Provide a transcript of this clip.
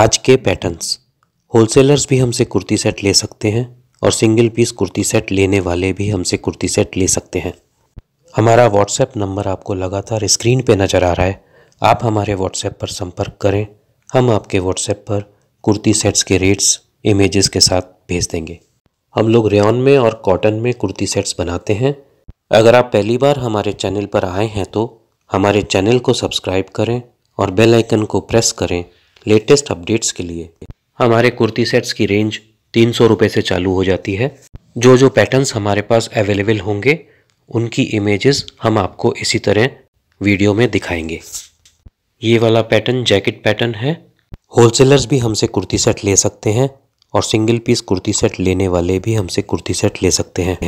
आज के patterns wholesalers भी हमसे कुर्ती सेट ले सकते हैं और सिंगल पीस कुर्ती सेट लेने वाले भी हमसे कुर्ती सेट ले सकते हैं हमारा व्हाट्सएप नंबर आपको लगातार स्क्रीन पे नज़र आ रहा है आप हमारे व्हाट्सएप पर संपर्क करें हम आपके व्हाट्सएप पर कुर्ती सेट्स के रेट्स इमेजेस के साथ भेज देंगे हम लोग रेन में और कॉटन में कुर्ती सेट्स बनाते हैं अगर आप पहली बार हमारे चैनल पर आए हैं तो हमारे चैनल को सब्सक्राइब करें और बेल आइकन को प्रेस करें लेटेस्ट अपडेट्स के लिए हमारे कुर्ती सेट्स की रेंज तीन सौ रुपये से चालू हो जाती है जो जो पैटर्न्स हमारे पास अवेलेबल होंगे उनकी इमेजेस हम आपको इसी तरह वीडियो में दिखाएंगे ये वाला पैटर्न जैकेट पैटर्न है होलसेलर्स भी हमसे कुर्ती सेट ले सकते हैं और सिंगल पीस कुर्ती सेट लेने वाले भी हमसे कुर्ती सेट ले सकते हैं